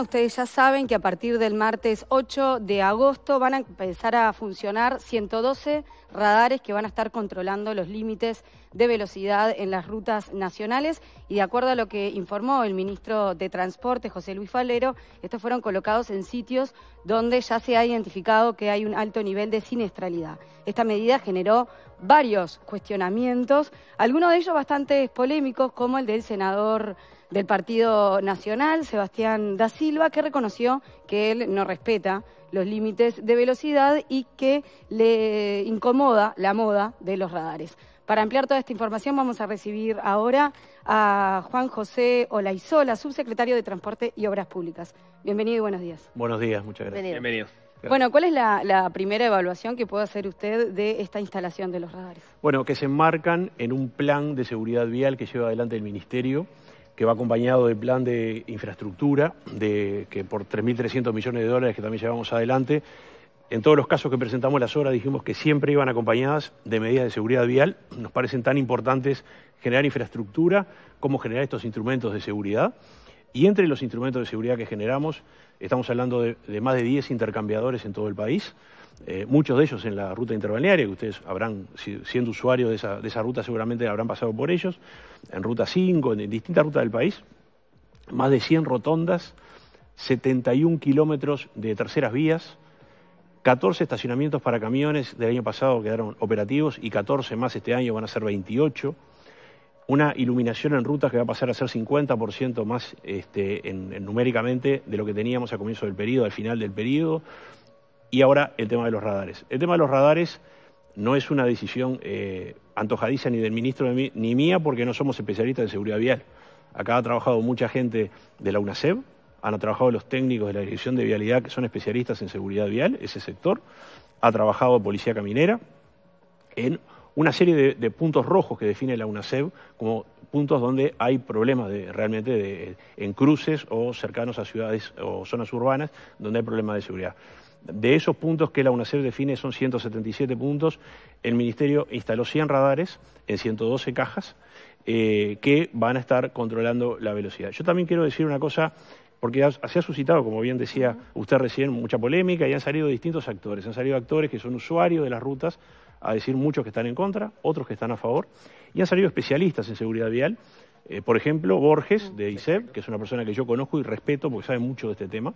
ustedes ya saben que a partir del martes 8 de agosto van a empezar a funcionar 112 radares que van a estar controlando los límites de velocidad en las rutas nacionales y de acuerdo a lo que informó el ministro de Transporte, José Luis Falero, estos fueron colocados en sitios donde ya se ha identificado que hay un alto nivel de siniestralidad. Esta medida generó varios cuestionamientos, algunos de ellos bastante polémicos, como el del senador del Partido Nacional, Sebastián da Silva, que reconoció que él no respeta los límites de velocidad y que le incomoda la moda de los radares. Para ampliar toda esta información vamos a recibir ahora a Juan José Olaizola, subsecretario de Transporte y Obras Públicas. Bienvenido y buenos días. Buenos días, muchas gracias. Bienvenido. Bueno, ¿cuál es la, la, primera evaluación que puede hacer usted de esta instalación de los radares? Bueno, que se enmarcan en un plan de seguridad vial que lleva adelante el Ministerio que va acompañado del plan de infraestructura, de, que por 3.300 millones de dólares que también llevamos adelante, en todos los casos que presentamos las horas dijimos que siempre iban acompañadas de medidas de seguridad vial. Nos parecen tan importantes generar infraestructura como generar estos instrumentos de seguridad. Y entre los instrumentos de seguridad que generamos, estamos hablando de, de más de 10 intercambiadores en todo el país. Eh, muchos de ellos en la ruta interbalnearia, que ustedes habrán, siendo usuarios de esa, ruta, seguramente habrán pasado por ellos, en Ruta 5, en distintas rutas del país, más de 100 rotondas, 71 kilómetros de terceras vías, 14 estacionamientos para camiones del año pasado quedaron operativos y 14 más este año van a ser 28. Una iluminación en rutas que va a pasar a ser 50% más este, numéricamente de lo que teníamos a comienzo del periodo, al final del periodo. Y ahora el tema de los radares. El tema de los radares no es una decisión eh, antojadiza ni del ministro ni mía, porque no somos especialistas en seguridad vial. Acá ha trabajado mucha gente de la UNASEB, han trabajado los técnicos de la Dirección de Vialidad, que son especialistas en seguridad vial, ese sector, ha trabajado Policía Caminera, en una serie de, puntos rojos que define la UNASEB como puntos donde hay problemas de, realmente de, en cruces o cercanos a ciudades o zonas urbanas donde hay problemas de seguridad. De esos puntos que la UNACEF define son 177 puntos, el Ministerio instaló 100 radares en 112 cajas eh, que van a estar controlando la velocidad. Yo también quiero decir una cosa porque se ha suscitado, como bien decía usted recién, mucha polémica y han salido distintos actores. Han salido actores que son usuarios de las rutas a decir muchos que están en contra, otros que están a favor, y han salido especialistas en seguridad vial. Eh, por ejemplo, Borges, de ISEP, que es una persona que yo conozco y respeto porque sabe mucho de este tema,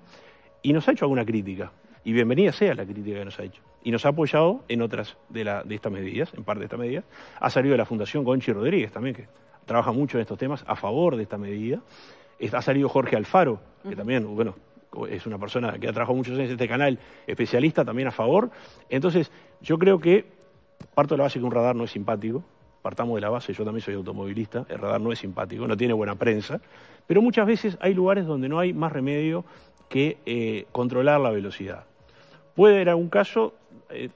y nos ha hecho alguna crítica y bienvenida sea la crítica que nos ha hecho. Y nos ha apoyado en otras de, estas medidas, en parte de estas medidas. Ha salido de la Fundación Conchi Rodríguez también, que trabaja mucho en estos temas a favor de esta medida. Ha salido Jorge Alfaro, que también, bueno, es una persona que ha trabajado muchos años en este canal, especialista también a favor. Entonces, yo creo que parto de la base que un radar no es simpático, partamos de la base, yo también soy automovilista, el radar no es simpático, no tiene buena prensa, pero muchas veces hay lugares donde no hay más remedio que eh, controlar la velocidad. Puede en algún caso eh,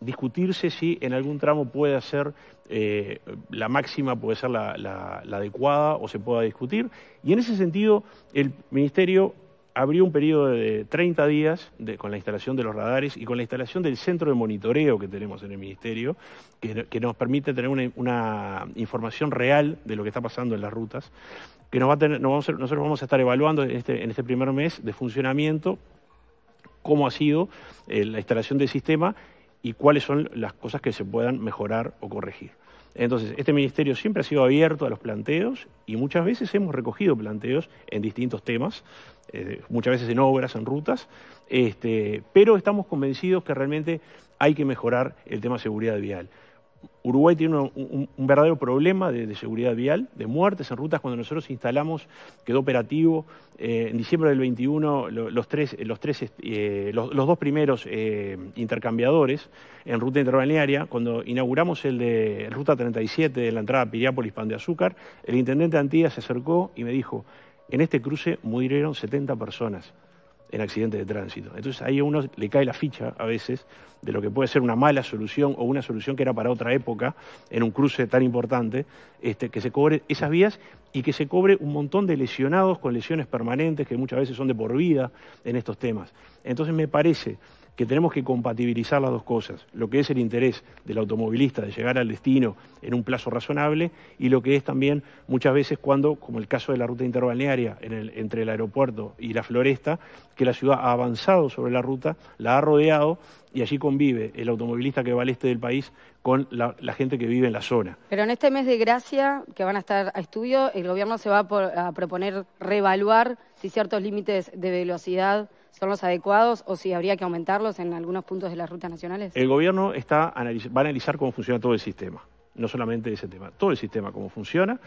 discutirse si en algún tramo puede ser eh, la máxima, puede ser la, adecuada o se pueda discutir. Y en ese sentido, el Ministerio abrió un periodo de 30 días con la instalación de los radares y con la instalación del centro de monitoreo que tenemos en el Ministerio, que, nos permite tener una, información real de lo que está pasando en las rutas, que nos va a tener, nosotros vamos a estar evaluando este, en este primer mes de funcionamiento cómo ha sido eh, la instalación del sistema y cuáles son las cosas que se puedan mejorar o corregir. Entonces, este ministerio siempre ha sido abierto a los planteos y muchas veces hemos recogido planteos en distintos temas, eh, muchas veces en obras, en rutas, este, pero estamos convencidos que realmente hay que mejorar el tema de seguridad vial. Uruguay tiene un, verdadero problema de, seguridad vial, de muertes en rutas. Cuando nosotros instalamos, quedó operativo eh, en diciembre del 21 los, tres, los, eh, dos primeros eh, intercambiadores en ruta interbalnearia. Cuando inauguramos el de ruta 37 de la entrada a Piriápolis Pan de Azúcar, el intendente Antía se acercó y me dijo: En este cruce murieron 70 personas en accidentes de tránsito. Entonces ahí a uno le cae la ficha a veces de lo que puede ser una mala solución o una solución que era para otra época en un cruce tan importante, este, que se cobre esas vías y que se cobre un montón de lesionados con lesiones permanentes que muchas veces son de por vida en estos temas. Entonces me parece que tenemos que compatibilizar las dos cosas, lo que es el interés del automovilista de llegar al destino en un plazo razonable y lo que es también muchas veces cuando, como el caso de la ruta interbalnearia entre el aeropuerto y la floresta, que la ciudad ha avanzado sobre la ruta, la ha rodeado y allí convive el automovilista que va al este del país con la, gente que vive en la zona. Pero en este mes de gracia, que van a estar a estudio, el gobierno se va a, a proponer reevaluar si ciertos límites de velocidad son los adecuados o si habría que aumentarlos en algunos puntos de las rutas nacionales? El gobierno va a analizar cómo funciona todo el sistema no solamente ese tema, todo el sistema, cómo funciona.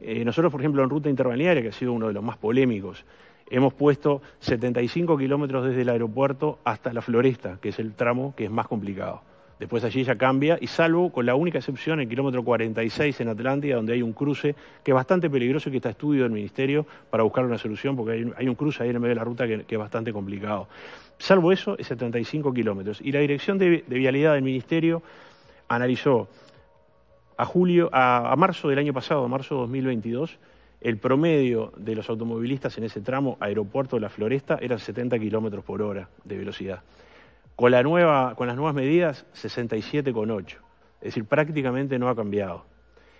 Eh, nosotros, por ejemplo, en ruta interbalnearia, que ha sido uno de los más polémicos, hemos puesto 75 kilómetros desde el aeropuerto hasta la floresta, que es el tramo que es más complicado. Después allí ya cambia, y salvo con la única excepción, el kilómetro 46 en Atlántida, donde hay un cruce que es bastante peligroso y que está estudiado estudio del Ministerio para buscar una solución, porque hay, un cruce ahí en el medio de la ruta que, es bastante complicado. Salvo eso, es 75 kilómetros. Y la Dirección de, Vialidad del Ministerio analizó a, julio, a, marzo del año pasado, a marzo de 2022, el promedio de los automovilistas en ese tramo aeropuerto de la Floresta era 70 kilómetros por hora de velocidad. Con, la nueva, con las nuevas medidas, 67,8. Es decir, prácticamente no ha cambiado.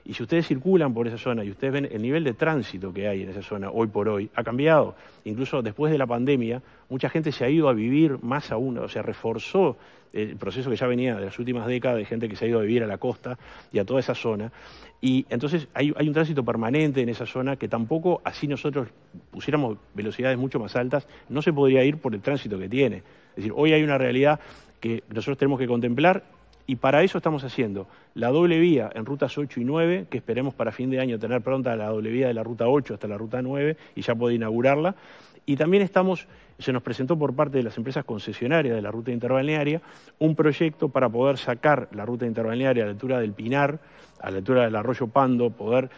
Y si ustedes circulan por esa zona y ustedes ven el nivel de tránsito que hay en esa zona hoy por hoy, ha cambiado. Incluso después de la pandemia, mucha gente se ha ido a vivir más aún, o sea, reforzó el proceso que ya venía de las últimas décadas de gente que se ha ido a vivir a la costa y a toda esa zona. Y entonces hay, un tránsito permanente en esa zona que tampoco, así nosotros pusiéramos velocidades mucho más altas, no se podría ir por el tránsito que tiene. Es decir, hoy hay una realidad que nosotros tenemos que contemplar y para eso estamos haciendo la doble vía en rutas 8 y 9, que esperemos para fin de año tener pronta la doble vía de la ruta 8 hasta la ruta 9 y ya poder inaugurarla. Y también estamos se nos presentó por parte de las empresas concesionarias de la ruta interbalnearia un proyecto para poder sacar la ruta interbalnearia a la altura del Pinar, a la altura del arroyo Pando, poder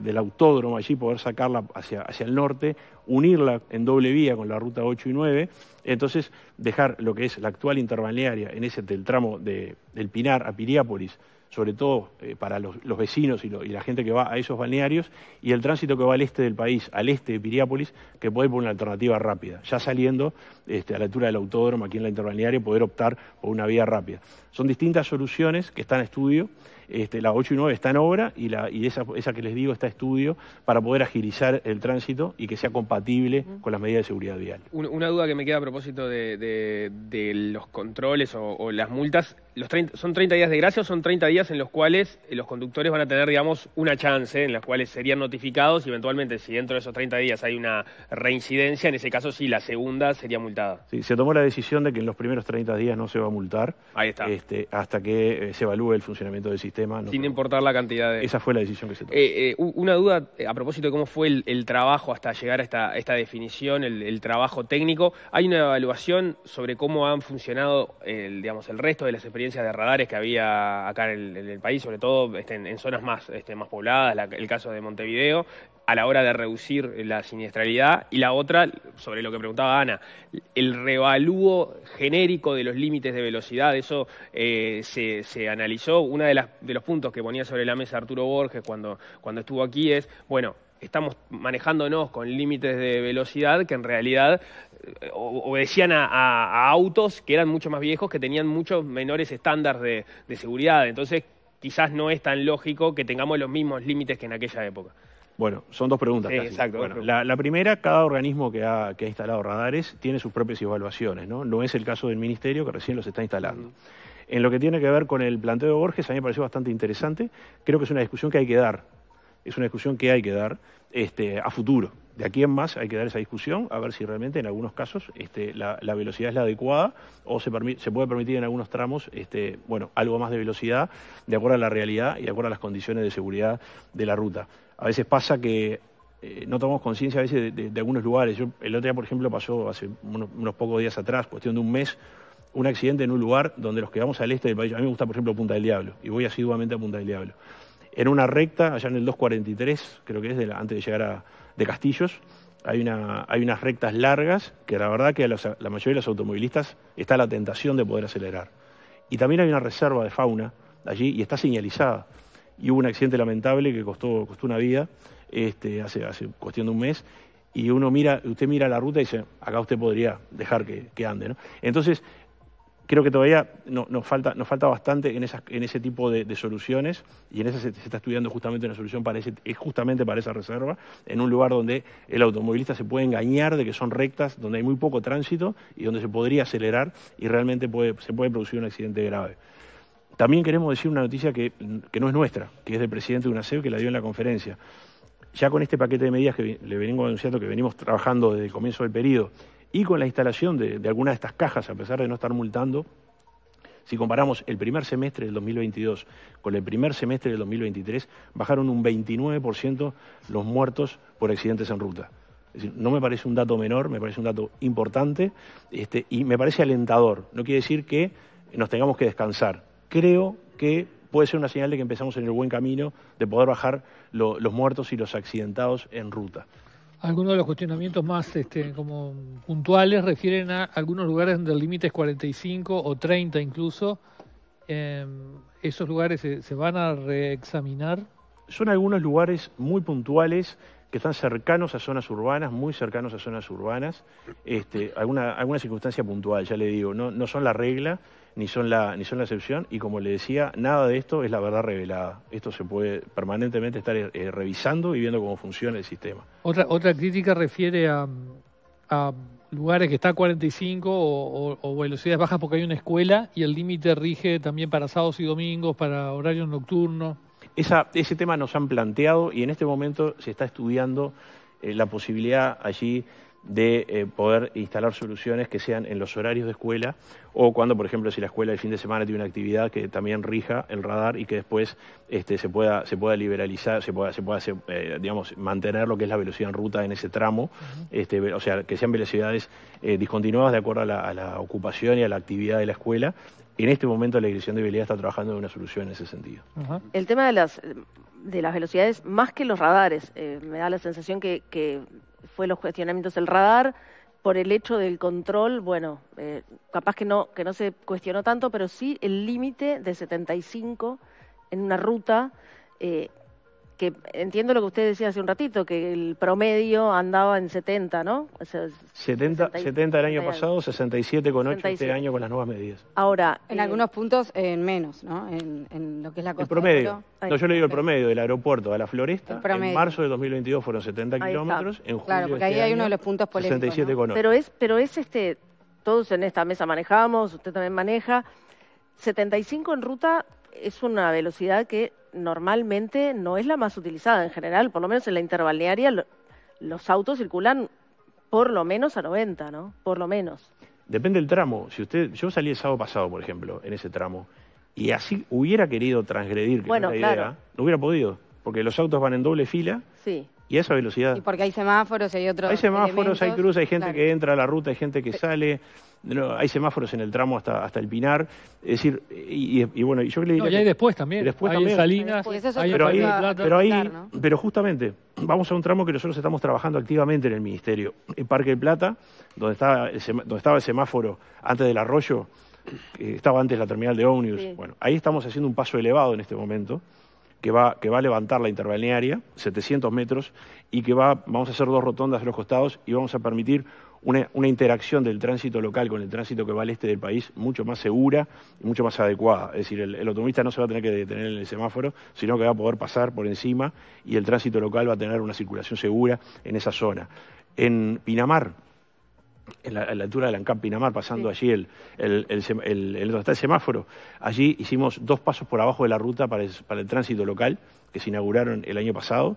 del autódromo allí, poder sacarla hacia, hacia el norte, unirla en doble vía con la ruta 8 y 9, entonces dejar lo que es la actual interbalnearia en ese tramo del Pinar a Piriápolis, sobre todo eh, para los, vecinos y, la gente que va a esos balnearios, y el tránsito que va al este del país, al este de Piriápolis, que puede ir por una alternativa rápida. Ya este, a la altura del autódromo, aquí en la y poder optar por una vía rápida. Son distintas soluciones que están en estudio. Este, la 8 y 9 está en obra y, esa, que les digo está estudio para poder agilizar el tránsito y que sea compatible con las medidas de seguridad vial. Una, duda que me queda a propósito de, los controles o, las multas. ¿Son 30 días de gracia o son 30 días en los cuales eh, los conductores van a tener, digamos, una chance en las cuales serían notificados y eventualmente si dentro de esos 30 días hay una reincidencia, en ese caso sí, la segunda sería multada? Sí, se tomó la decisión de que en los primeros 30 días no se va a multar este, hasta que eh, se evalúe el funcionamiento del sistema. Sin importar la cantidad de... Esa fue la decisión que se tomó. Eh, eh, una duda eh, a propósito de cómo fue el, trabajo hasta llegar a esta, esta definición, el, trabajo técnico. ¿Hay una evaluación sobre cómo han funcionado el, digamos, el resto de las experiencias de radares que había acá en el, país, sobre todo este, en, zonas más, este, más pobladas, el caso de Montevideo? a la hora de reducir la siniestralidad. Y la otra, sobre lo que preguntaba Ana, el revalúo genérico de los límites de velocidad, eso eh, se, analizó. Uno de, de los puntos que ponía sobre la mesa Arturo Borges cuando, estuvo aquí es, bueno, estamos manejándonos con límites de velocidad que en realidad eh, obedecían a, a, autos que eran mucho más viejos, que tenían muchos menores estándares de seguridad. Entonces, quizás no es tan lógico que tengamos los mismos límites que en aquella época. Bueno, son dos preguntas. Sí, Exacto. la, primera, cada organismo que ha, instalado radares tiene sus propias evaluaciones, ¿no? No es el caso del Ministerio que recién los está instalando. En lo que tiene que ver con el planteo de Borges, a mí me pareció bastante interesante. Creo que es una discusión que hay que dar. Es una discusión que hay que dar este, a futuro. De aquí en más hay que dar esa discusión, a ver si realmente en algunos casos este, la, velocidad es la adecuada o se, puede permitir en algunos tramos este, bueno, algo más de velocidad de acuerdo a la realidad y de acuerdo a las condiciones de seguridad de la ruta a veces pasa que eh, no tomamos conciencia a veces de, algunos lugares. el otro día, por ejemplo, pasó hace unos, pocos días atrás, cuestión de un mes, un accidente en un lugar donde los que vamos al este del país, a mí me gusta, por ejemplo, Punta del Diablo, y voy asiduamente a Punta del Diablo. En una recta, allá en el 243, creo que es, antes de llegar a de Castillos, hay, una, hay unas rectas largas que la verdad que a la mayoría de los automovilistas está la tentación de poder acelerar. Y también hay una reserva de fauna allí y está señalizada y hubo un accidente lamentable que costó, costó una vida este, hace, hace cuestión de un mes. Y uno mira, usted mira la ruta y dice, acá usted podría dejar que, ande. Entonces, creo que todavía no, nos, falta, nos falta bastante en, esas, en ese tipo de, soluciones y en esa se, está estudiando justamente una solución para ese, justamente para esa reserva, en un lugar donde el automovilista se puede engañar de que son rectas, donde hay muy poco tránsito y donde se podría acelerar y realmente puede, se puede producir un accidente grave. También queremos decir una noticia que, no es nuestra, que es del presidente de UNACEF, que la dio en la conferencia. Ya con este paquete de medidas que le venimos anunciando, que venimos trabajando desde el comienzo del periodo, y con la instalación de, algunas de estas cajas, a pesar de no estar multando, si comparamos el primer semestre del 2022 con el primer semestre del 2023, bajaron un 29% los muertos por accidentes en ruta. Es decir, no me parece un dato menor, me parece un dato importante este, y me parece alentador. No quiere decir que nos tengamos que descansar creo que puede ser una señal de que empezamos en el buen camino de poder bajar los muertos y los accidentados en ruta. Algunos de los cuestionamientos más este, como puntuales refieren a algunos lugares donde el límite es 45 o 30 incluso. Em, ¿Esos lugares se van a reexaminar? Son algunos lugares muy puntuales que están cercanos a zonas urbanas, muy cercanos a zonas urbanas, este, alguna, alguna circunstancia puntual, ya le digo, no, no son la regla, ni son la, ni son la excepción, y como le decía, nada de esto es la verdad revelada. Esto se puede permanentemente estar eh, revisando y viendo cómo funciona el sistema. Otra, otra crítica refiere a, lugares que están a 45 o, o, velocidades bajas porque hay una escuela y el límite rige también para sábados y domingos, para horarios nocturnos ese tema nos han planteado y en este momento se está estudiando eh, la posibilidad allí de eh, poder instalar soluciones que sean en los horarios de escuela o cuando, por ejemplo, si la escuela el fin de semana tiene una actividad que también rija el radar y que después este, se, pueda, se pueda liberalizar, se pueda, se pueda eh, digamos, mantener lo que es la velocidad en ruta en ese tramo, este, o sea, que sean velocidades eh, discontinuadas de acuerdo a la, ocupación y a la actividad de la escuela. En este momento la Dirección de Vialidad está trabajando en una solución en ese sentido. El tema de las de las velocidades más que los radares. me da la sensación que fue los cuestionamientos del radar, por el hecho del control, bueno, eh, capaz que no, que no se cuestionó tanto, pero sí el límite de 75 en una ruta eh, que entiendo lo que usted decía hace un ratito, que el promedio andaba en 70, ¿no? 70, 70 el año pasado, 67,8 este año con las nuevas medidas. Ahora, en eh, algunos puntos en menos, ¿no? En, lo que es la costa. El promedio. no, yo le digo el promedio del aeropuerto a la floresta. En marzo de 2022 fueron 70 kilómetros, en julio Claro, porque ahí este hay uno de los puntos polémicos. 67,8. Pero es, pero es este, todos en esta mesa manejamos, usted también maneja. 75 en ruta es una velocidad que normalmente no es la más utilizada en general, por lo menos en la interbalnearia los autos circulan por lo menos a 90, ¿no? Por lo menos. Depende del tramo. Si usted, yo salí el sábado pasado, por ejemplo, en ese tramo, y así hubiera querido transgredir, que bueno, no hubiera podido, porque los autos van en doble fila. Sí. Y a esa velocidad. porque hay semáforos, hay otros. Hay semáforos, hay cruces, hay gente que entra a la ruta, hay gente que sale. hay semáforos en el tramo hasta, hasta el Pinar. Es decir, y, y, y yo le digo. No, y hay después también. Después hay también. Salinas, hay pero, ahí, pero ahí, pero justamente, vamos a un tramo que nosotros estamos trabajando activamente en el Ministerio. En Parque de Plata, donde estaba el, donde estaba el semáforo antes del arroyo, estaba antes la terminal de ómnibus. Bueno, ahí estamos haciendo un paso elevado en este momento que va, a levantar la intervalnearia, 700 metros, y que va, vamos a hacer dos rotondas de los costados y vamos a permitir una, interacción del tránsito local con el tránsito que va al este del país mucho más segura y mucho más adecuada. Es decir, el, el, automovilista no se va a tener que detener en el semáforo, sino que va a poder pasar por encima y el tránsito local va a tener una circulación segura en esa zona. En Pinamar, en la, de la altura del Pinamar, pasando allí el, el, el, semáforo. Allí hicimos dos pasos por abajo de la ruta para para el tránsito local, que se inauguraron el año pasado,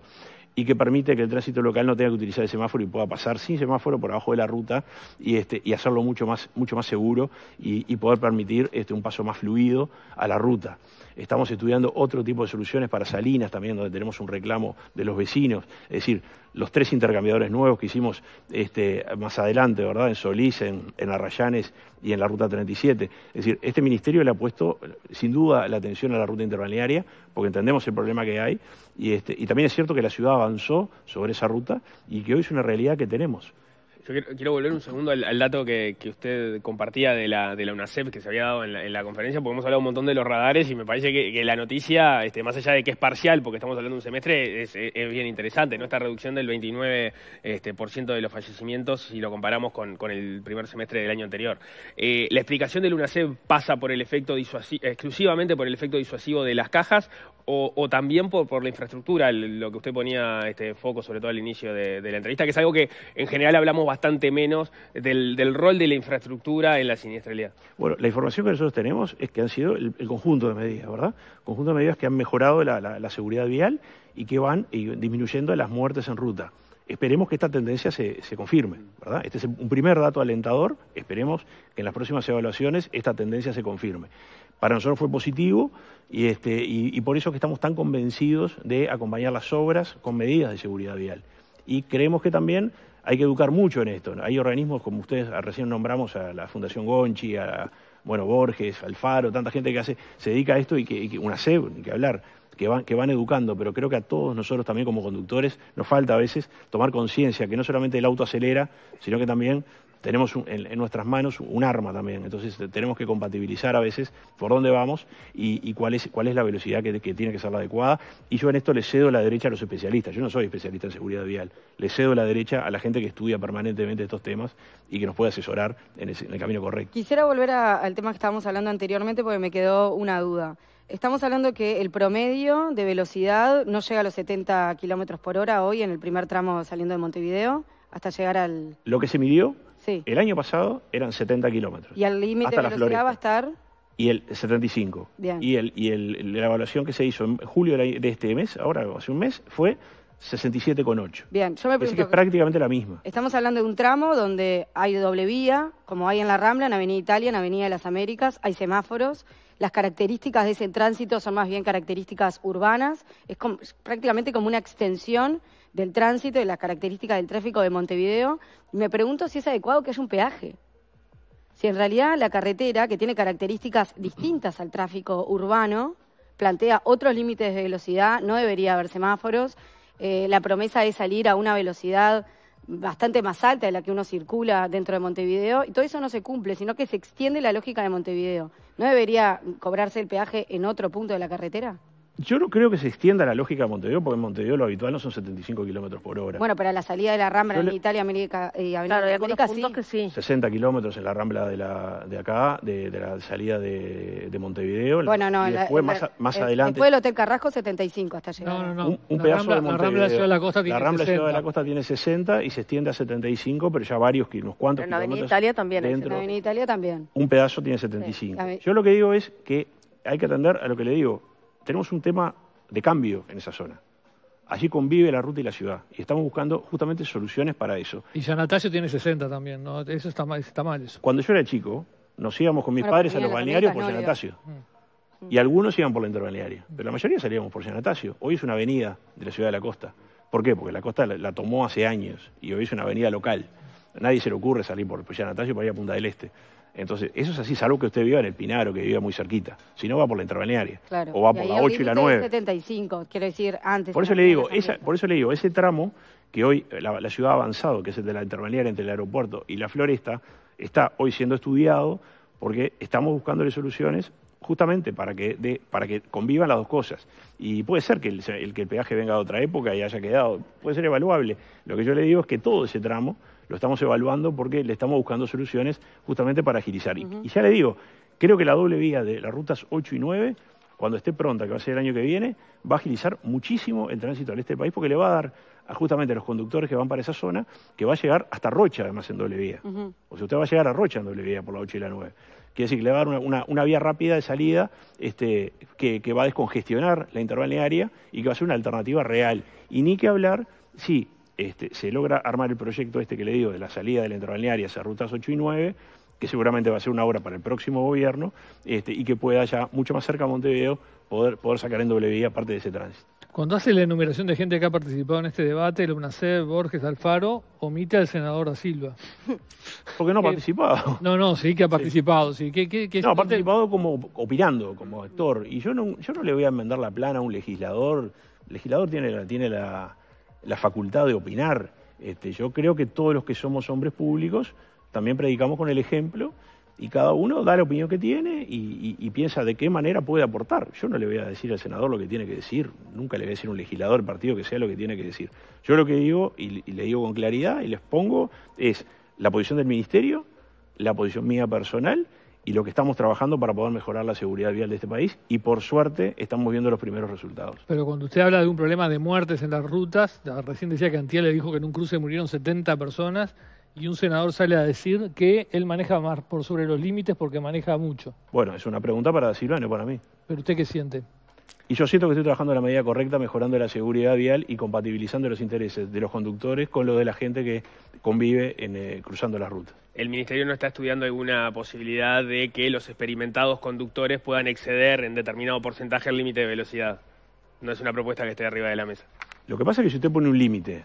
y que permite que el tránsito local no tenga que utilizar el semáforo y pueda pasar sin semáforo por abajo de la ruta y, este, hacerlo mucho más, mucho más seguro y, poder permitir este, un paso más fluido a la ruta. Estamos estudiando otro tipo de soluciones para Salinas también, donde tenemos un reclamo de los vecinos. Es decir, los tres intercambiadores nuevos que hicimos este, más adelante, ¿verdad? En Solís, en, Arrayanes y en la Ruta 37. Es decir, este ministerio le ha puesto sin duda la atención a la ruta interbalnearia, porque entendemos el problema que hay y, este, y también es cierto que la ciudad avanzó sobre esa ruta y que hoy es una realidad que tenemos. Yo quiero, volver un segundo al, dato que, usted compartía de la, de la UNACEP que se había dado en la, conferencia, porque hemos hablado un montón de los radares y me parece que, la noticia, este, más allá de que es parcial, porque estamos hablando de un semestre, es, bien interesante, ¿no? Esta reducción del 29% este, ciento de los fallecimientos si lo comparamos con, con el primer semestre del año anterior. Eh, ¿La explicación de la UNACEP pasa por el efecto exclusivamente por el efecto disuasivo de las cajas o, también por, por, la infraestructura, lo que usted ponía este foco sobre todo al inicio de, de la entrevista, que es algo que en general hablamos bastante bastante menos del, rol de la infraestructura en la siniestralidad. Bueno, la información que nosotros tenemos es que han sido el, conjunto de medidas, ¿verdad? Conjunto de medidas que han mejorado la, seguridad vial y que van eh, disminuyendo las muertes en ruta. Esperemos que esta tendencia se, confirme, ¿verdad? Este es un primer dato alentador, esperemos que en las próximas evaluaciones esta tendencia se confirme. Para nosotros fue positivo y, este, y, por eso que estamos tan convencidos de acompañar las obras con medidas de seguridad vial. Y creemos que también hay que educar mucho en esto. Hay organismos como ustedes recién nombramos a la Fundación Gonchi, a bueno Borges, Alfaro, tanta gente que hace, se dedica a esto y que, una SEB, que hablar, que van, que van educando, pero creo que a todos nosotros también como conductores nos falta a veces tomar conciencia que no solamente el auto acelera, sino que también tenemos en, nuestras manos un arma también, entonces tenemos que compatibilizar a veces por dónde vamos y, cuál, es, la velocidad que, tiene que ser la adecuada. Y yo en esto le cedo la derecha a los especialistas, yo no soy especialista en seguridad vial, le cedo la derecha a la gente que estudia permanentemente estos temas y que nos puede asesorar en, el camino correcto. Quisiera volver al tema que estábamos hablando anteriormente porque me quedó una duda. Estamos hablando que el promedio de velocidad no llega a los 70 kilómetros por hora hoy en el primer tramo saliendo de Montevideo hasta llegar al. Lo que se midió el año pasado eran 70 kilómetros. ¿Y el límite de velocidad va estar? Y el 75. Y, el, y el, la evaluación que se hizo en julio de este mes, ahora hace un mes, fue 67,8. Bien, yo me pregunto... que es prácticamente la misma. Estamos hablando de un tramo donde hay doble vía, como hay en la Rambla, en Avenida Italia, en Avenida de las Américas, hay semáforos. Las características de ese tránsito son más bien características urbanas. Es, es prácticamente como una extensión del tránsito y las características del tráfico de Montevideo, me pregunto si es adecuado que haya un peaje. Si en realidad la carretera, que tiene características distintas al tráfico urbano, plantea otros límites de velocidad, no debería haber semáforos, eh, la promesa es salir a una velocidad bastante más alta de la que uno circula dentro de Montevideo, y todo eso no se cumple, sino que se extiende la lógica de Montevideo. ¿No debería cobrarse el peaje en otro punto de la carretera? Yo no creo que se extienda la lógica de Montevideo, porque en Montevideo lo habitual no son 75 kilómetros por hora. Bueno, pero a la salida de la Rambla en Italia, América y eh, Avenida claro, América, sí. Que sí. 60 kilómetros en la Rambla de, la, de acá, de, la salida de, Montevideo. Bueno, no, después, más, el, adelante. Después del Hotel Carrasco, 75 hasta llegar. No, no, no. Un, la pedazo Rambla, de La Rambla de Ciudad de la Costa tiene La Rambla 60. de la Costa tiene 60 y se extiende a 75, pero ya varios, unos cuantos pero en kilómetros. En Italia también. en Avenida Italia también. Un pedazo tiene 75. Yo lo que digo es que hay que atender a lo que le digo tenemos un tema de cambio en esa zona. Allí convive la ruta y la ciudad. Y estamos buscando justamente soluciones para eso. Y San Atasio tiene 60 también, ¿no? Eso está mal, Cuando yo era chico, nos íbamos con mis padres a los balnearios por San Atasio. Mm. Y algunos iban por la interbalnearia. Pero la mayoría salíamos por San Atasio. Hoy es una avenida de la ciudad de la costa. ¿Por qué? Porque la costa la tomó hace años y hoy es una avenida local nadie se le ocurre salir por pues ya para ir a Punta del Este. Entonces, eso es así, salvo que usted viva en el Pinaro, que viva muy cerquita. Si no, va por la interbalnearia. O va por la 8 y la 9. 75, quiero decir, antes. Por eso, le digo, por eso le digo, ese tramo que hoy eh, la, ciudad ha avanzado, que es el de la interbalnearia entre el aeropuerto y la floresta, está hoy siendo estudiado porque estamos buscándole soluciones justamente para que, para que convivan las dos cosas. Y puede ser que el, que el peaje venga de otra época y haya quedado, puede ser evaluable. Lo que yo le digo es que todo ese tramo lo estamos evaluando porque le estamos buscando soluciones justamente para agilizar. y, ya le digo, creo que la doble vía de las rutas 8 y 9, cuando esté pronta, que va a ser el año que viene, va a agilizar muchísimo el tránsito al este del país porque le va a dar justamente a los conductores que van para esa zona, que va a llegar hasta Rocha además en doble vía. O sea, usted va a llegar a Rocha en doble vía por la 8 y la 9. Quiere decir que le va a dar una, vía rápida de salida este, que, va a descongestionar la intervalnearia y que va a ser una alternativa real. Y ni que hablar sí, este, se logra armar el proyecto este que le digo de la salida de la hacia rutas 8 y 9, que seguramente va a ser una obra para el próximo gobierno, este, y que pueda ya, mucho más cerca a Montevideo, poder, poder sacar en doble vía parte de ese tránsito. Cuando hace la enumeración de gente que ha participado en este debate, el UNACEF, Borges, Alfaro, omite al senador da Silva. Porque no ha participado. No, no, sí que ha participado. Sí. no, ha participado como opinando, como actor. Y yo no, yo no le voy a enmendar la plana a un legislador. El legislador tiene la, tiene la, la facultad de opinar. Este, yo creo que todos los que somos hombres públicos también predicamos con el ejemplo y cada uno da la opinión que tiene y, piensa de qué manera puede aportar. Yo no le voy a decir al senador lo que tiene que decir, nunca le voy a decir a un legislador partido que sea lo que tiene que decir. Yo lo que digo, y le digo con claridad y les pongo, es la posición del ministerio, la posición mía personal y lo que estamos trabajando para poder mejorar la seguridad vial de este país y por suerte estamos viendo los primeros resultados. Pero cuando usted habla de un problema de muertes en las rutas, recién decía que Antía le dijo que en un cruce murieron 70 personas y un senador sale a decir que él maneja más por sobre los límites porque maneja mucho. Bueno, es una pregunta para no para mí. ¿Pero usted qué siente? Y yo siento que estoy trabajando de la medida correcta, mejorando la seguridad vial y compatibilizando los intereses de los conductores con los de la gente que convive en, eh, cruzando las rutas. ¿El Ministerio no está estudiando alguna posibilidad de que los experimentados conductores puedan exceder en determinado porcentaje el límite de velocidad? No es una propuesta que esté arriba de la mesa. Lo que pasa es que si usted pone un límite,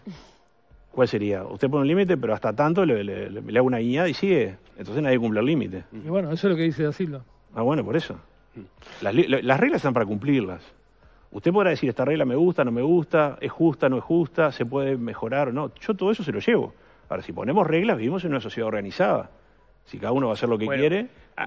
¿cuál sería? Usted pone un límite, pero hasta tanto le, hago una guiñada y sigue. Entonces nadie cumple el límite. Y bueno, eso es lo que dice decirlo. Ah, bueno, por eso. las reglas están para cumplirlas. Usted podrá decir, esta regla me gusta, no me gusta, es justa, no es justa, se puede mejorar o no. Yo todo eso se lo llevo. Ahora, si ponemos reglas, vivimos en una sociedad organizada. Si cada uno va a hacer lo que quiere. Ah,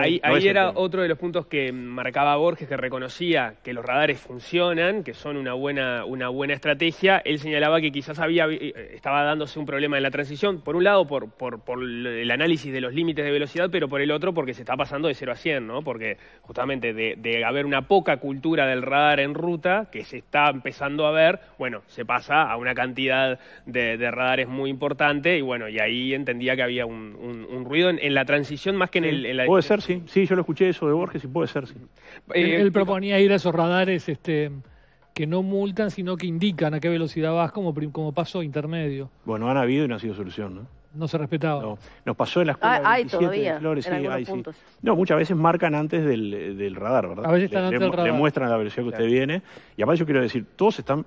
ahí, era otro de los puntos que marcaba Borges, que reconocía que los radares funcionan, que son una buena, una buena estrategia. Él señalaba que quizás había, eh, estaba dándose un problema en la transición, por un lado por, por, el análisis de los límites de velocidad, pero por el otro porque se está pasando de 0 a 100, ¿no? Porque justamente de, haber una poca cultura del radar en ruta, que se está empezando a ver, bueno, se pasa a una cantidad de, radares muy importante y bueno, y ahí entendía que había un, ruido en, la transición más que en el Puede ser, sí. Sí, yo lo escuché eso de Borges y puede ser, sí. Eh, él, proponía ir a esos radares este, que no multan, sino que indican a qué velocidad vas como, como paso intermedio. Bueno, han habido y no ha sido solución, ¿no? no se respetaba. No, nos pasó en las. Ah, hay todavía, Flores, No, muchas veces marcan antes del, radar, ¿verdad? A veces están antes del radar. Le muestran la velocidad que usted viene. Y además yo quiero decir, todos están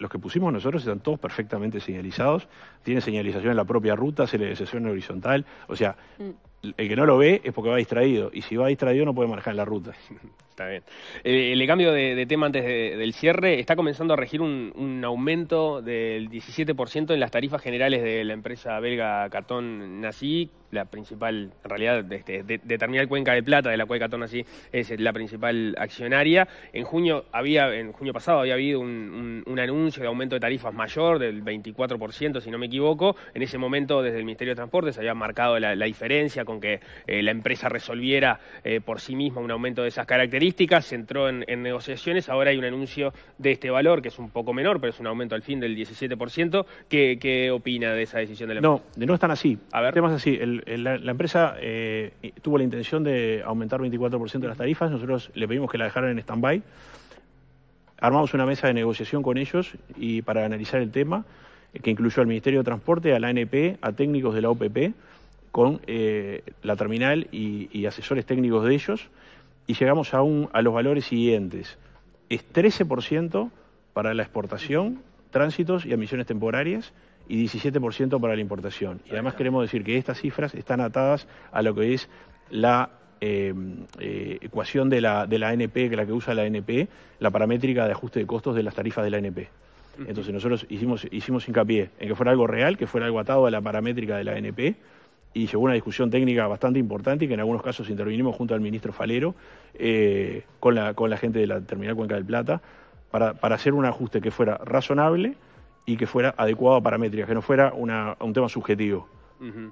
los que pusimos nosotros están todos perfectamente señalizados, tiene señalización en la propia ruta, señalización horizontal, o sea, mm el que no lo ve es porque va distraído. Y si va distraído no puede marcar la ruta. El cambio de, tema antes del cierre. Está comenzando a regir un, aumento del 17% en las tarifas generales de la empresa belga Catón Nací, la principal, en realidad, de, este, Terminal Cuenca de Plata, de la cual Catón Nací es la principal accionaria. En junio había, en junio pasado había habido un, anuncio de aumento de tarifas mayor, del 24%, si no me equivoco. En ese momento, desde el Ministerio de Transportes, había marcado la, diferencia con que eh, la empresa resolviera eh, por sí misma un aumento de esas características se entró en, negociaciones, ahora hay un anuncio de este valor, que es un poco menor, pero es un aumento al fin del 17%. ¿Qué, qué opina de esa decisión de la empresa? No, de no están así. A El tema así, la, empresa eh, tuvo la intención de aumentar 24% de las tarifas, nosotros le pedimos que la dejaran en stand-by, armamos una mesa de negociación con ellos y para analizar el tema, que incluyó al Ministerio de Transporte, a la ANP, a técnicos de la OPP, con eh, la terminal y asesores técnicos de ellos y llegamos a, a los valores siguientes. Es 13% para la exportación, tránsitos y emisiones temporarias y 17% para la importación. Y además queremos decir que estas cifras están atadas a lo que es la eh, eh, ecuación de la, de la ANP, que la que usa la ANP, la paramétrica de ajuste de costos de las tarifas de la ANP. Entonces nosotros hicimos, hicimos hincapié en que fuera algo real, que fuera algo atado a la paramétrica de la ANP, y llegó una discusión técnica bastante importante y que en algunos casos intervinimos junto al ministro Falero eh, con, la, con la gente de la Terminal Cuenca del Plata para, para hacer un ajuste que fuera razonable y que fuera adecuado a paramétricas, que no fuera un tema subjetivo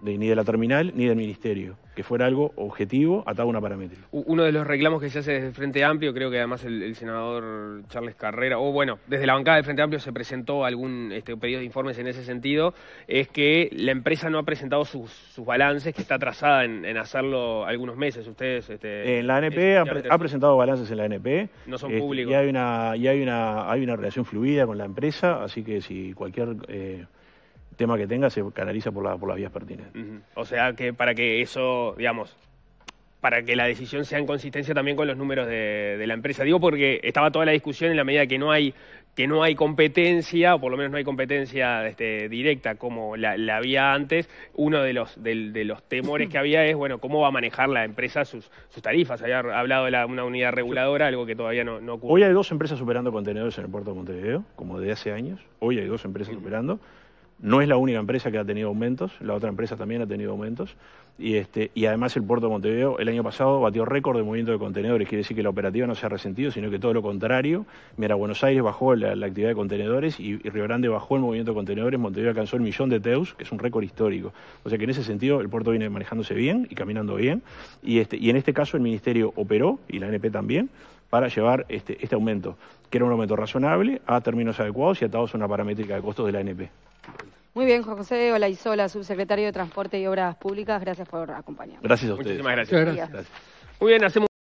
ni de la terminal ni del ministerio, que fuera algo objetivo atado a una paramétrica. Uno de los reclamos que se hace desde el Frente Amplio, creo que además el, senador Charles Carrera, o bueno, desde la bancada del Frente Amplio se presentó algún este, pedido de informes en ese sentido, es que la empresa no ha presentado sus, balances, que está atrasada en, hacerlo algunos meses. Ustedes... Este, en la NP eh, ha, presentado balances en la NP No son este, públicos. Y hay una, y hay una, hay una relación fluida con la empresa, así que si cualquier... Eh, tema que tenga se canaliza por, la, por las vías pertinentes. O sea que para que eso, digamos, para que la decisión sea en consistencia también con los números de, de, la empresa. Digo porque estaba toda la discusión en la medida que no hay que no hay competencia, o por lo menos no hay competencia este, directa como la, la, había antes, uno de los, de, los temores que había es, bueno, cómo va a manejar la empresa sus, sus tarifas. Había hablado de una unidad reguladora, algo que todavía no, ocurre. Hoy hay dos empresas superando contenedores en el puerto de Montevideo, como de hace años. Hoy hay dos empresas superando. No es la única empresa que ha tenido aumentos, la otra empresa también ha tenido aumentos. Y, este, y además el puerto de Montevideo el año pasado batió récord de movimiento de contenedores, quiere decir que la operativa no se ha resentido, sino que todo lo contrario. Mira, Buenos Aires bajó la, actividad de contenedores y, Río Grande bajó el movimiento de contenedores, Montevideo alcanzó el millón de teus, que es un récord histórico. O sea que en ese sentido el puerto viene manejándose bien y caminando bien. Y, este, y en este caso el Ministerio operó, y la NP también, para llevar este, este aumento que era un aumento razonable, a términos adecuados y atados a una paramétrica de costos de la NP. Muy bien, José José Olaizola, subsecretario de Transporte y Obras Públicas, gracias por acompañarnos. Gracias a ustedes. Muchísimas gracias. gracias. Muy bien, hacemos